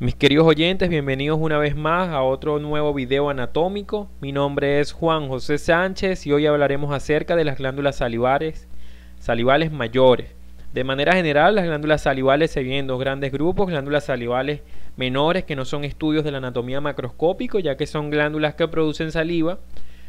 Mis queridos oyentes, bienvenidos una vez más a otro nuevo video anatómico. Mi nombre es Juan José Sánchez y hoy hablaremos acerca de las glándulas salivares, salivales mayores. De manera general, las glándulas salivales se ven en dos grandes grupos, glándulas salivales menores que no son estudios de la anatomía macroscópico, ya que son glándulas que producen saliva,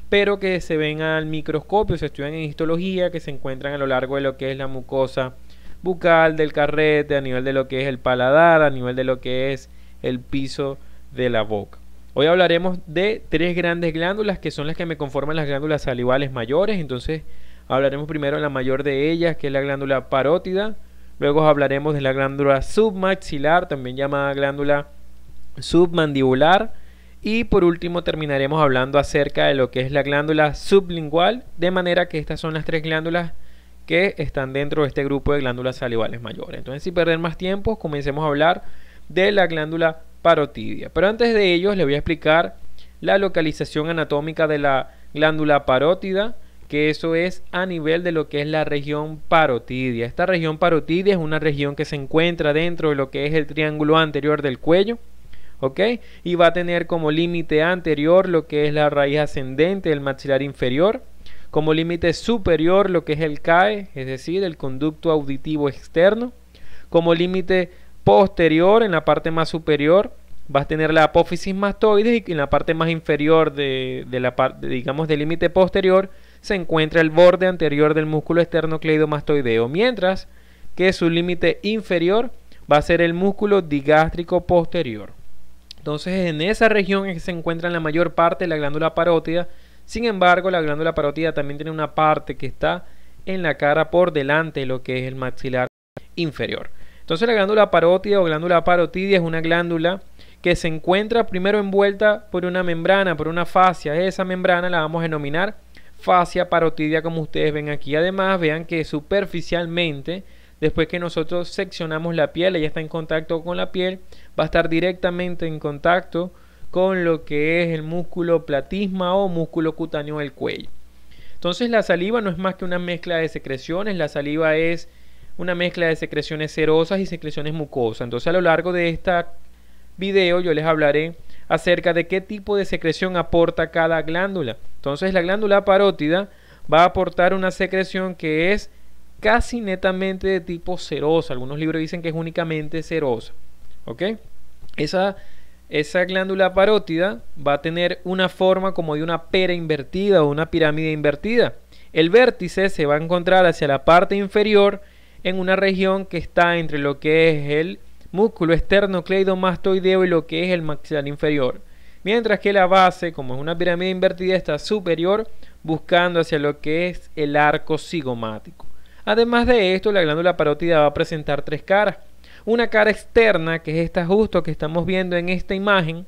pero que se ven al microscopio, se estudian en histología, que se encuentran a lo largo de lo que es la mucosa bucal, del carrete, a nivel de lo que es el paladar, a nivel de lo que es el piso de la boca. Hoy hablaremos de tres grandes glándulas que son las que me conforman las glándulas salivales mayores. Entonces hablaremos primero de la mayor de ellas, que es la glándula parótida. Luego hablaremos de la glándula submaxilar, también llamada glándula submandibular. Y por último terminaremos hablando acerca de lo que es la glándula sublingual, de manera que estas son las tres glándulas que están dentro de este grupo de glándulas salivales mayores. Entonces, sin perder más tiempo, comencemos a hablar de la glándula parotidia. Pero antes de ello le voy a explicar la localización anatómica de la glándula parótida, que eso es a nivel de lo que es la región parotidia. Esta región parotidia es una región que se encuentra dentro de lo que es el triángulo anterior del cuello, ¿ok? Y va a tener como límite anterior lo que es la raíz ascendente del maxilar inferior, como límite superior lo que es el CAE, es decir, el conducto auditivo externo, como límite posterior, en la parte más superior, va a tener la apófisis mastoides y en la parte más inferior de, la parte, digamos, del límite posterior se encuentra el borde anterior del músculo esternocleidomastoideo, mientras que su límite inferior va a ser el músculo digástrico posterior. Entonces, en esa región es que se encuentra la mayor parte de la glándula parótida. Sin embargo, la glándula parótida también tiene una parte que está en la cara por delante lo que es el maxilar inferior. Entonces la glándula parótida o glándula parotidia es una glándula que se encuentra primero envuelta por una membrana, por una fascia. Esa membrana la vamos a denominar fascia parotidia como ustedes ven aquí. Además, vean que superficialmente, después que nosotros seccionamos la piel, ella está en contacto con la piel, va a estar directamente en contacto con lo que es el músculo platisma o músculo cutáneo del cuello. Entonces la saliva no es más que una mezcla de secreciones, la saliva es una mezcla de secreciones serosas y secreciones mucosas. Entonces a lo largo de este video yo les hablaré acerca de qué tipo de secreción aporta cada glándula. Entonces la glándula parótida va a aportar una secreción que es casi netamente de tipo serosa. Algunos libros dicen que es únicamente serosa. ¿Ok? Esa, esa glándula parótida va a tener una forma como de una pera invertida o una pirámide invertida. El vértice se va a encontrar hacia la parte inferior en una región que está entre lo que es el músculo externo cleidomastoideo y lo que es el maxilar inferior. Mientras que la base, como es una pirámide invertida, está superior buscando hacia lo que es el arco cigomático. Además de esto, la glándula parótida va a presentar tres caras. Una cara externa, que es esta justo que estamos viendo en esta imagen,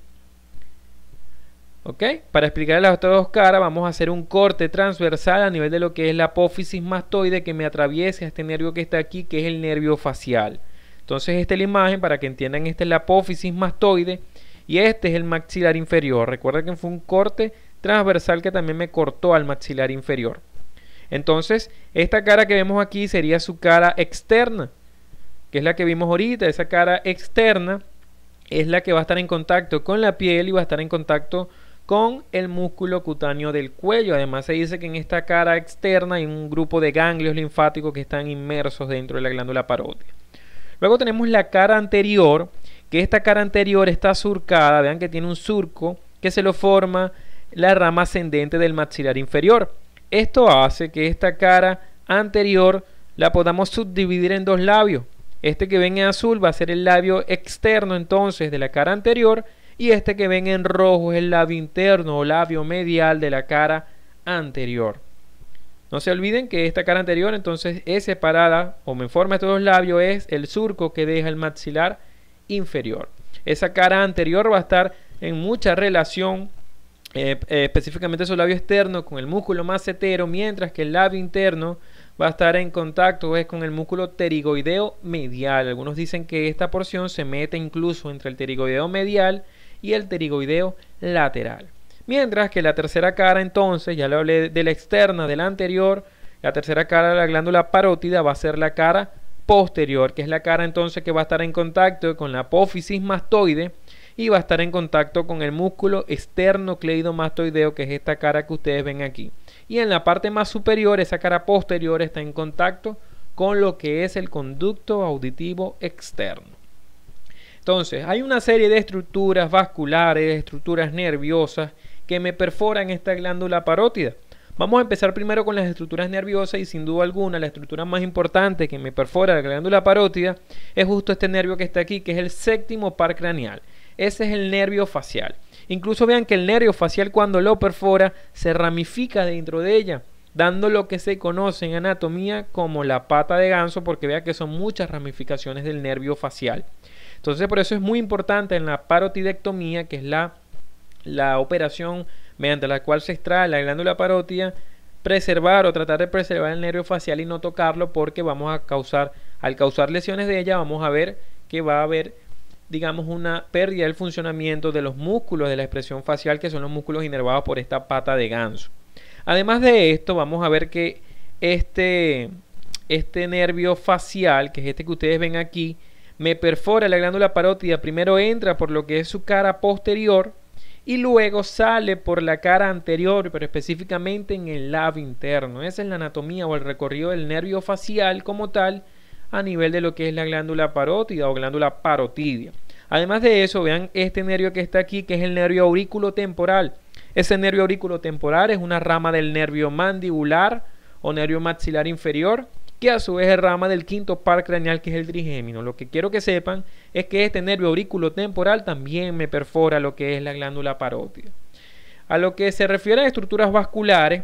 para explicar las otras dos caras, vamos a hacer un corte transversal a nivel de lo que es la apófisis mastoide que me atraviesa este nervio que está aquí, que es el nervio facial. Entonces, esta es la imagen para que entiendan: esta es la apófisis mastoide y este es el maxilar inferior. Recuerda que fue un corte transversal que también me cortó al maxilar inferior. Entonces, esta cara que vemos aquí sería su cara externa, que es la que vimos ahorita. Esa cara externa es la que va a estar en contacto con la piel y va a estar en contacto con el músculo cutáneo del cuello. Además se dice que en esta cara externa hay un grupo de ganglios linfáticos que están inmersos dentro de la glándula parótida. Luego tenemos la cara anterior, que esta cara anterior está surcada, vean que tiene un surco que se lo forma la rama ascendente del maxilar inferior. Esto hace que esta cara anterior la podamos subdividir en dos labios. Este que ven en azul va a ser el labio externo entonces de la cara anterior y este que ven en rojo es el labio interno o labio medial de la cara anterior. No se olviden que esta cara anterior entonces es separada o me forma estos dos labios es el surco que deja el maxilar inferior. Esa cara anterior va a estar en mucha relación eh, eh, específicamente su labio externo con el músculo macetero, mientras que el labio interno va a estar en contacto es con el músculo pterigoideo medial. Algunos dicen que esta porción se mete incluso entre el pterigoideo medial y el pterigoideo lateral. Mientras que la tercera cara, entonces, ya le hablé de la externa, de la anterior, la tercera cara de la glándula parótida va a ser la cara posterior, que es la cara entonces que va a estar en contacto con la apófisis mastoide y va a estar en contacto con el músculo mastoideo que es esta cara que ustedes ven aquí. Y en la parte más superior, esa cara posterior está en contacto con lo que es el conducto auditivo externo. Entonces, hay una serie de estructuras vasculares, estructuras nerviosas que me perforan esta glándula parótida. Vamos a empezar primero con las estructuras nerviosas y sin duda alguna la estructura más importante que me perfora la glándula parótida es justo este nervio que está aquí, que es el séptimo par craneal. Ese es el nervio facial. Incluso vean que el nervio facial cuando lo perfora se ramifica dentro de ella, dando lo que se conoce en anatomía como la pata de ganso, porque vean que son muchas ramificaciones del nervio facial. Entonces por eso es muy importante en la parotidectomía, que es la, operación mediante la cual se extrae la glándula parótida, preservar o tratar de preservar el nervio facial y no tocarlo porque vamos a causar, al causar lesiones de ella, vamos a ver que va a haber, digamos, una pérdida del funcionamiento de los músculos de la expresión facial, que son los músculos inervados por esta pata de ganso. Además de esto, vamos a ver que este, este nervio facial, que es este que ustedes ven aquí, me perfora la glándula parótida, primero entra por lo que es su cara posterior y luego sale por la cara anterior, pero específicamente en el labio interno. Esa es la anatomía o el recorrido del nervio facial como tal a nivel de lo que es la glándula parótida o glándula parotidia. Además de eso, vean este nervio que está aquí, que es el nervio aurículo temporal. Ese nervio aurículo temporal es una rama del nervio mandibular o nervio maxilar inferior que a su vez es rama del quinto par craneal que es el trigémino. Lo que quiero que sepan es que este nervio aurículo temporal también me perfora lo que es la glándula parótida. A lo que se refiere a estructuras vasculares,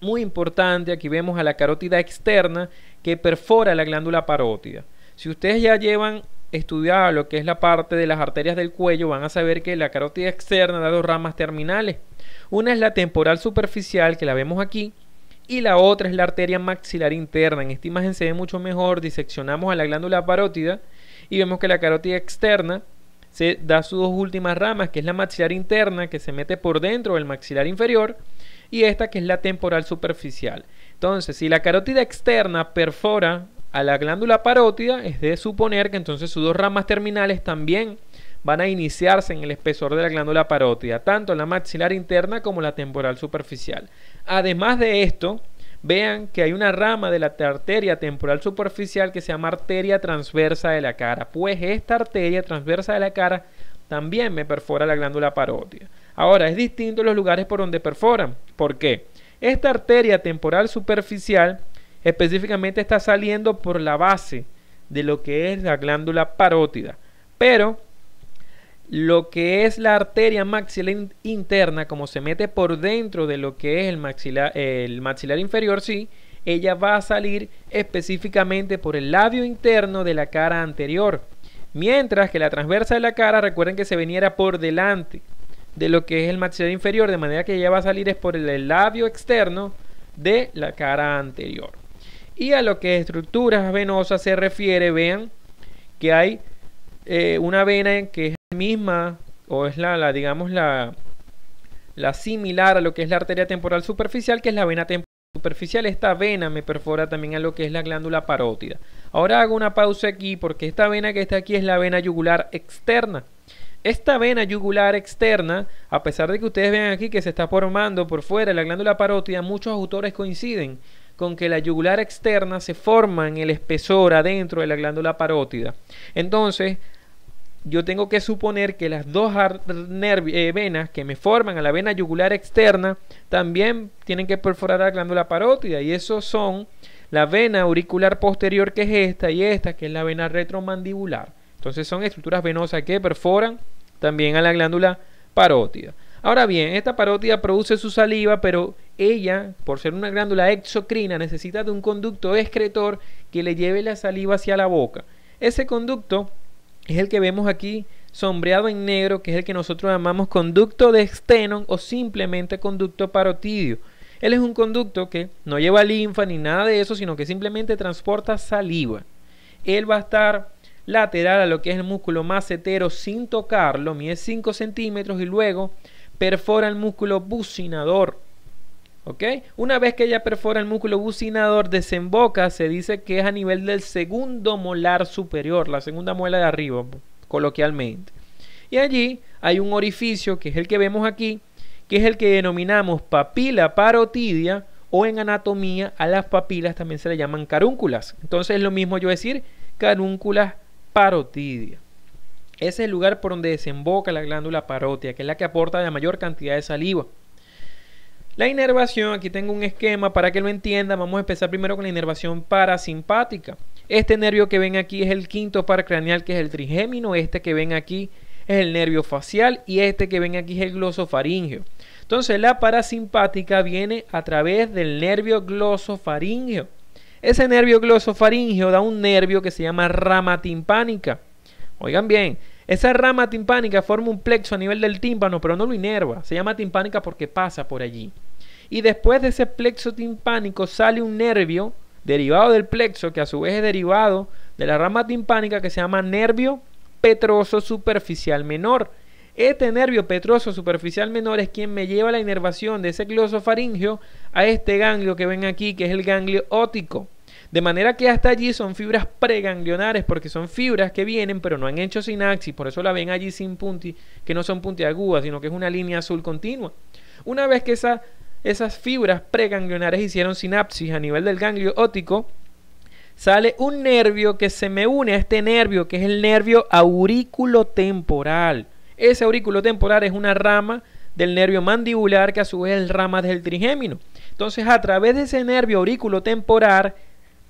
muy importante, aquí vemos a la carótida externa que perfora la glándula parótida. Si ustedes ya llevan estudiado lo que es la parte de las arterias del cuello, van a saber que la carótida externa da dos ramas terminales. Una es la temporal superficial, que la vemos aquí, y la otra es la arteria maxilar interna. En esta imagen se ve mucho mejor, diseccionamos a la glándula parótida y vemos que la carótida externa se da sus dos últimas ramas, que es la maxilar interna, que se mete por dentro del maxilar inferior, y esta que es la temporal superficial. Entonces, si la carótida externa perfora a la glándula parótida, es de suponer que entonces sus dos ramas terminales también van a iniciarse en el espesor de la glándula parótida, tanto la maxilar interna como la temporal superficial. Además de esto, vean que hay una rama de la arteria temporal superficial que se llama arteria transversa de la cara, pues esta arteria transversa de la cara también me perfora la glándula parótida. Ahora, es distinto los lugares por donde perforan. ¿Por qué? Esta arteria temporal superficial específicamente está saliendo por la base de lo que es la glándula parótida, pero lo que es la arteria maxilar interna, como se mete por dentro de lo que es el maxilar, el maxilar inferior, sí, ella va a salir específicamente por el labio interno de la cara anterior. Mientras que la transversa de la cara, recuerden que se veniera por delante de lo que es el maxilar inferior, de manera que ella va a salir es por el labio externo de la cara anterior. Y a lo que estructuras venosas se refiere, vean que hay eh, una vena que es misma o es la, la digamos, la, la similar a lo que es la arteria temporal superficial, que es la vena temporal superficial. Esta vena me perfora también a lo que es la glándula parótida. Ahora hago una pausa aquí porque esta vena que está aquí es la vena yugular externa. Esta vena yugular externa, a pesar de que ustedes vean aquí que se está formando por fuera la glándula parótida, muchos autores coinciden con que la yugular externa se forma en el espesor adentro de la glándula parótida. Entonces, yo tengo que suponer que las dos eh, venas que me forman a la vena yugular externa también tienen que perforar la glándula parótida y esos son la vena auricular posterior que es esta y esta que es la vena retromandibular. Entonces son estructuras venosas que perforan también a la glándula parótida. Ahora bien, esta parótida produce su saliva, pero ella, por ser una glándula exocrina, necesita de un conducto excretor que le lleve la saliva hacia la boca. Ese conducto es el que vemos aquí sombreado en negro, que es el que nosotros llamamos conducto de Stenon o simplemente conducto parotidio. Él es un conducto que no lleva linfa ni nada de eso, sino que simplemente transporta saliva. Él va a estar lateral a lo que es el músculo macetero sin tocarlo, mide 5 centímetros y luego perfora el músculo bucinador una vez que ella perfora el músculo bucinador, desemboca, se dice que es a nivel del segundo molar superior, la segunda muela de arriba, coloquialmente. Y allí hay un orificio, que es el que vemos aquí, que es el que denominamos papila parotidia o en anatomía a las papilas también se le llaman carúnculas. Entonces es lo mismo yo decir carúnculas parotidia. Ese es el lugar por donde desemboca la glándula parotia, que es la que aporta la mayor cantidad de saliva. La inervación, aquí tengo un esquema para que lo entiendan. Vamos a empezar primero con la inervación parasimpática. Este nervio que ven aquí es el quinto par craneal, que es el trigémino. Este que ven aquí es el nervio facial y este que ven aquí es el glosofaringeo. Entonces, la parasimpática viene a través del nervio glosofaringeo. Ese nervio glosofaringeo da un nervio que se llama rama timpánica. Oigan bien, esa rama timpánica forma un plexo a nivel del tímpano, pero no lo inerva. Se llama timpánica porque pasa por allí. Y después de ese plexo timpánico sale un nervio derivado del plexo, que a su vez es derivado de la rama timpánica que se llama nervio petroso superficial menor. Este nervio petroso superficial menor es quien me lleva la inervación de ese glosofaringeo a este ganglio que ven aquí, que es el ganglio ótico. De manera que hasta allí son fibras preganglionares porque son fibras que vienen pero no han hecho sinapsis, por eso la ven allí sin punti, que no son puntiagudas, sino que es una línea azul continua. Una vez que esas fibras preganglionares hicieron sinapsis a nivel del ganglio óptico, sale un nervio que se me une a este nervio, que es el nervio aurículo temporal Ese temporal es una rama del nervio mandibular que a su vez es rama del trigémino. Entonces, a través de ese nervio temporal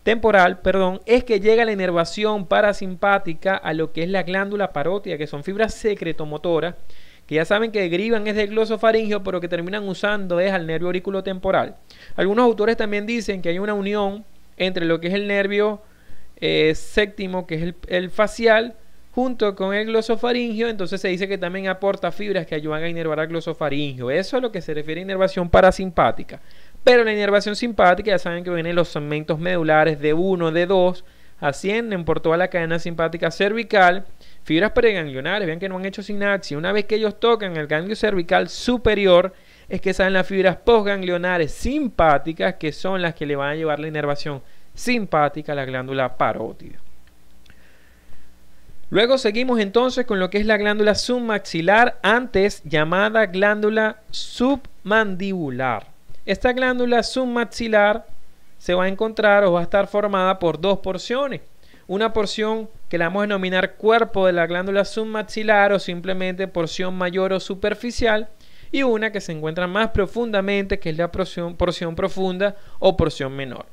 temporal, perdón, es que llega la inervación parasimpática a lo que es la glándula parótida, que son fibras secretomotoras, que ya saben que derivan es el glosofaringio, pero que terminan usando es al nervio temporal. Algunos autores también dicen que hay una unión entre lo que es el nervio eh, séptimo, que es el, facial, junto con el glosofaringio, entonces se dice que también aporta fibras que ayudan a inervar al glosofaringio. Eso es lo que se refiere a inervación parasimpática. Pero la inervación simpática, ya saben que vienen los segmentos medulares de 1, de 2, ascienden por toda la cadena simpática cervical, fibras preganglionares, vean que no han hecho sinapsis. Una vez que ellos tocan el ganglio cervical superior, es que salen las fibras posganglionares simpáticas, que son las que le van a llevar la inervación simpática a la glándula parótida. Luego seguimos entonces con lo que es la glándula submaxilar, antes llamada glándula submandibular. Esta glándula submaxilar se va a encontrar o va a estar formada por dos porciones. Una porción que la vamos a denominar cuerpo de la glándula submaxilar o simplemente porción mayor o superficial y una que se encuentra más profundamente que es la porción, profunda o porción menor.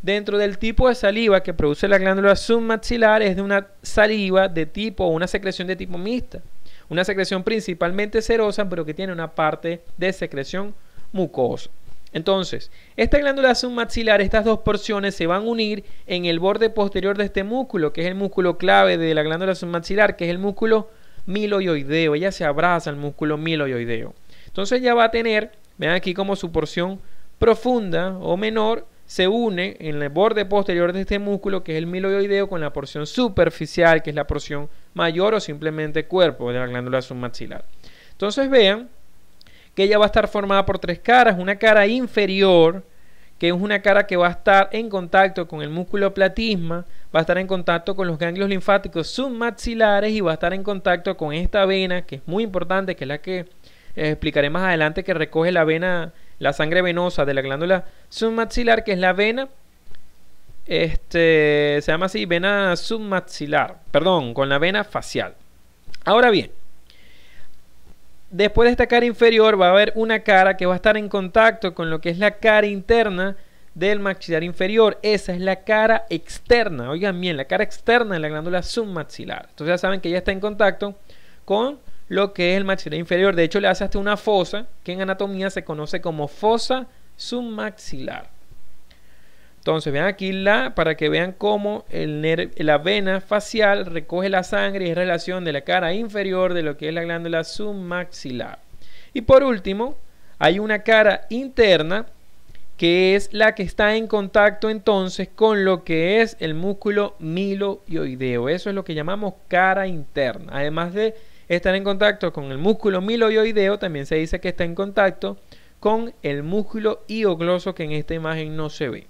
Dentro del tipo de saliva que produce la glándula submaxilar es de una saliva de tipo o una secreción de tipo mixta. Una secreción principalmente serosa, pero que tiene una parte de secreción mucosa. Entonces, esta glándula submaxilar, estas dos porciones se van a unir en el borde posterior de este músculo, que es el músculo clave de la glándula submaxilar, que es el músculo miloioideo. Ella se abraza al músculo miloideo. Entonces ya va a tener, vean aquí como su porción profunda o menor se une en el borde posterior de este músculo, que es el miloideo, con la porción superficial, que es la porción mayor o simplemente cuerpo de la glándula submaxilar. Entonces vean ella va a estar formada por tres caras, una cara inferior, que es una cara que va a estar en contacto con el músculo platisma, va a estar en contacto con los ganglios linfáticos submaxilares y va a estar en contacto con esta vena, que es muy importante, que es la que eh, explicaré más adelante, que recoge la vena, la sangre venosa de la glándula submaxilar, que es la vena, este, se llama así, vena submaxilar, perdón, con la vena facial. Ahora bien, Después de esta cara inferior va a haber una cara que va a estar en contacto con lo que es la cara interna del maxilar inferior. Esa es la cara externa. Oigan bien, la cara externa de la glándula submaxilar. Entonces ya saben que ya está en contacto con lo que es el maxilar inferior. De hecho, le hace hasta una fosa que en anatomía se conoce como fosa submaxilar. Entonces, vean aquí la, para que vean cómo la vena facial recoge la sangre y es relación de la cara inferior de lo que es la glándula submaxilar. Y por último, hay una cara interna que es la que está en contacto entonces con lo que es el músculo miloioideo. Eso es lo que llamamos cara interna. Además de estar en contacto con el músculo miloioideo, también se dice que está en contacto con el músculo iogloso que en esta imagen no se ve.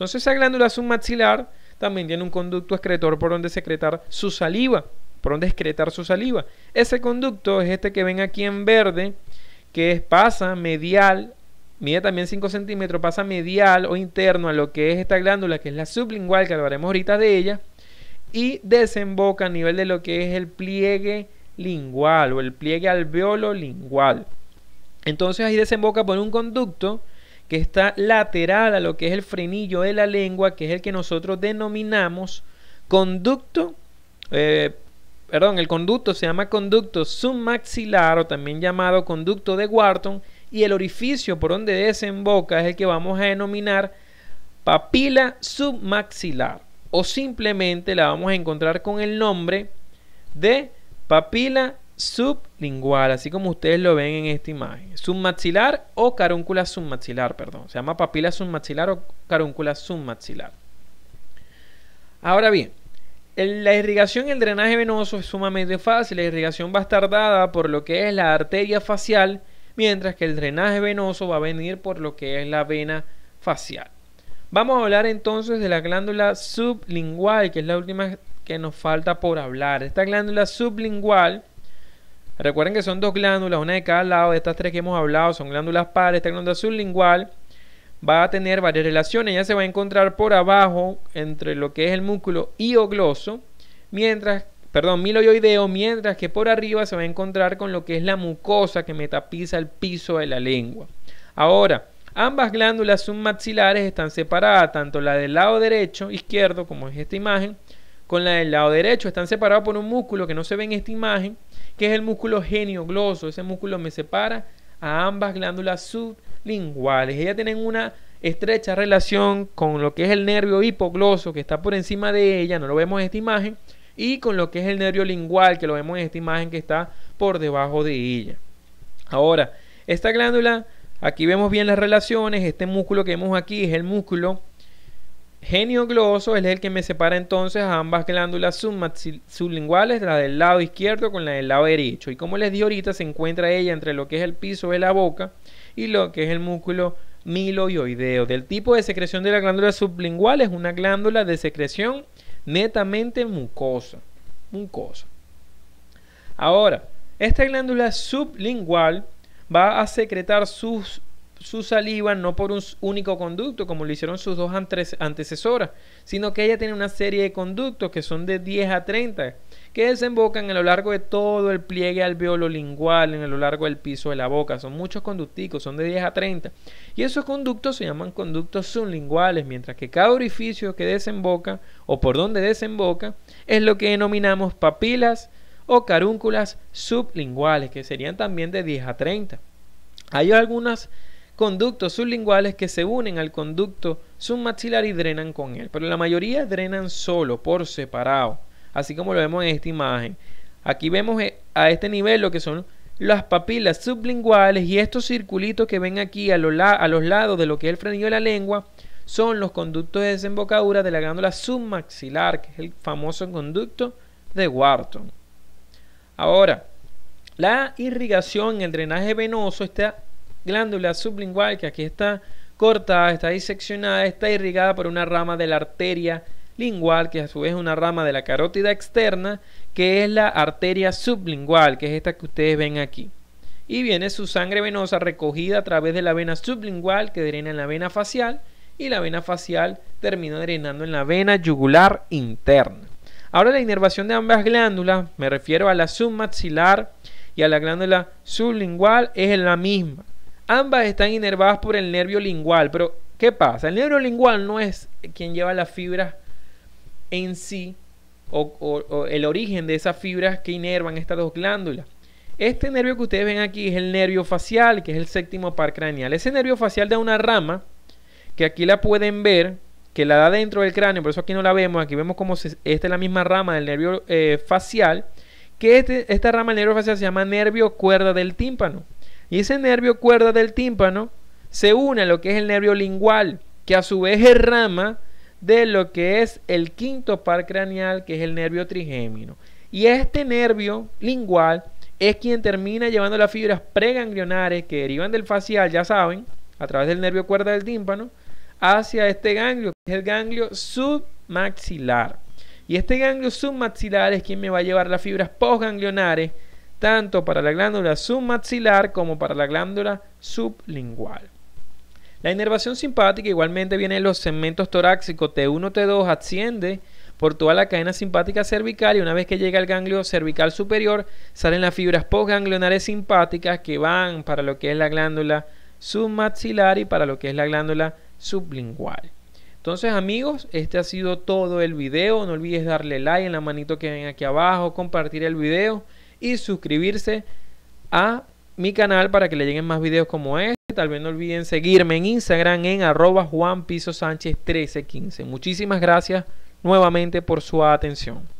Entonces esa glándula submaxilar también tiene un conducto excretor por donde secretar su saliva, por donde excretar su saliva. Ese conducto es este que ven aquí en verde, que es, pasa medial, mide también 5 centímetros, pasa medial o interno a lo que es esta glándula, que es la sublingual, que hablaremos ahorita de ella, y desemboca a nivel de lo que es el pliegue lingual o el pliegue alveolo lingual. Entonces ahí desemboca por un conducto que está lateral a lo que es el frenillo de la lengua, que es el que nosotros denominamos conducto, eh, perdón, el conducto se llama conducto submaxilar o también llamado conducto de Wharton y el orificio por donde desemboca es el que vamos a denominar papila submaxilar o simplemente la vamos a encontrar con el nombre de papila sublingual, así como ustedes lo ven en esta imagen. Submaxilar o carúncula submaxilar, perdón. Se llama papila submaxilar o carúncula submaxilar. Ahora bien, la irrigación y el drenaje venoso es sumamente fácil. La irrigación va a estar dada por lo que es la arteria facial, mientras que el drenaje venoso va a venir por lo que es la vena facial. Vamos a hablar entonces de la glándula sublingual, que es la última que nos falta por hablar. Esta glándula sublingual Recuerden que son dos glándulas, una de cada lado. de Estas tres que hemos hablado son glándulas pares. Esta glándula sublingual va a tener varias relaciones. Ya se va a encontrar por abajo entre lo que es el músculo iogloso, mientras, perdón, mientras que por arriba se va a encontrar con lo que es la mucosa que metapisa el piso de la lengua. Ahora, ambas glándulas submaxilares están separadas, tanto la del lado derecho, izquierdo, como es esta imagen, con la del lado derecho. Están separadas por un músculo que no se ve en esta imagen que es el músculo geniogloso. Ese músculo me separa a ambas glándulas sublinguales. Ellas tienen una estrecha relación con lo que es el nervio hipogloso que está por encima de ella, no lo vemos en esta imagen, y con lo que es el nervio lingual que lo vemos en esta imagen que está por debajo de ella. Ahora, esta glándula, aquí vemos bien las relaciones, este músculo que vemos aquí es el músculo Genio gloso es el que me separa entonces a ambas glándulas sublinguales, la del lado izquierdo con la del lado derecho. Y como les di ahorita, se encuentra ella entre lo que es el piso de la boca y lo que es el músculo miloioideo. Del tipo de secreción de la glándula sublingual es una glándula de secreción netamente mucosa. Mucosa. Ahora, esta glándula sublingual va a secretar sus su saliva no por un único conducto, como lo hicieron sus dos antecesoras, sino que ella tiene una serie de conductos que son de 10 a 30, que desembocan a lo largo de todo el pliegue alveolo lingual en lo largo del piso de la boca. Son muchos conducticos, son de 10 a 30. Y esos conductos se llaman conductos sublinguales, mientras que cada orificio que desemboca o por donde desemboca es lo que denominamos papilas o carúnculas sublinguales, que serían también de 10 a 30. Hay algunas conductos sublinguales que se unen al conducto submaxilar y drenan con él. Pero la mayoría drenan solo, por separado, así como lo vemos en esta imagen. Aquí vemos eh, a este nivel lo que son las papilas sublinguales y estos circulitos que ven aquí a, los, lados de lo que es el frenillo de la lengua son los conductos de desembocadura de la glándula submaxilar, que es el famoso conducto de Wharton. Ahora, la irrigación, el drenaje venoso está glándula sublingual, que aquí está cortada, está diseccionada, está irrigada por una rama de la arteria lingual, que a su vez es una rama de la carótida externa, que es la arteria sublingual, que es esta que ustedes ven aquí. Y viene su sangre venosa recogida a través de la vena sublingual que drena en la vena facial y la vena facial termina drenando en la vena yugular interna. Ahora la inervación de ambas glándulas, me refiero a la submaxilar y a la glándula sublingual, es la misma. Ambas están inervadas por el nervio lingual, pero ¿qué pasa? El nervio lingual no es quien lleva las fibras en sí o, el origen de esas fibras que inervan estas dos glándulas. Este nervio que ustedes ven aquí es el nervio facial, que es el séptimo par craneal. Ese nervio facial da una rama que aquí la pueden ver, que la da dentro del cráneo, por eso aquí no la vemos. Aquí vemos como esta es la misma rama del nervio eh, facial, que este, esta rama del nervio facial se llama nervio cuerda del tímpano. Y ese nervio cuerda del tímpano se une a lo que es el nervio lingual, que a su vez es rama de lo que es el quinto par craneal, que es el nervio trigémino. Y este nervio lingual es quien termina llevando las fibras preganglionares que derivan del facial, ya saben, a través del nervio cuerda del tímpano, hacia este ganglio, que es el ganglio submaxilar. Y este ganglio submaxilar es quien me va a llevar las fibras postganglionares tanto para la glándula submaxilar como para la glándula sublingual. La inervación simpática igualmente viene en los segmentos torácicos T1, T2, asciende por toda la cadena simpática cervical y una vez que llega al ganglio cervical superior salen las fibras postganglionares simpáticas que van para lo que es la glándula submaxilar y para lo que es la glándula sublingual. Entonces amigos, este ha sido todo el video. No olvides darle like en la manito que ven aquí abajo, compartir el video y suscribirse a mi canal para que le lleguen más videos como este. Tal vez no olviden seguirme en Instagram en arroba juanpisosánchez1315. Muchísimas gracias nuevamente por su atención.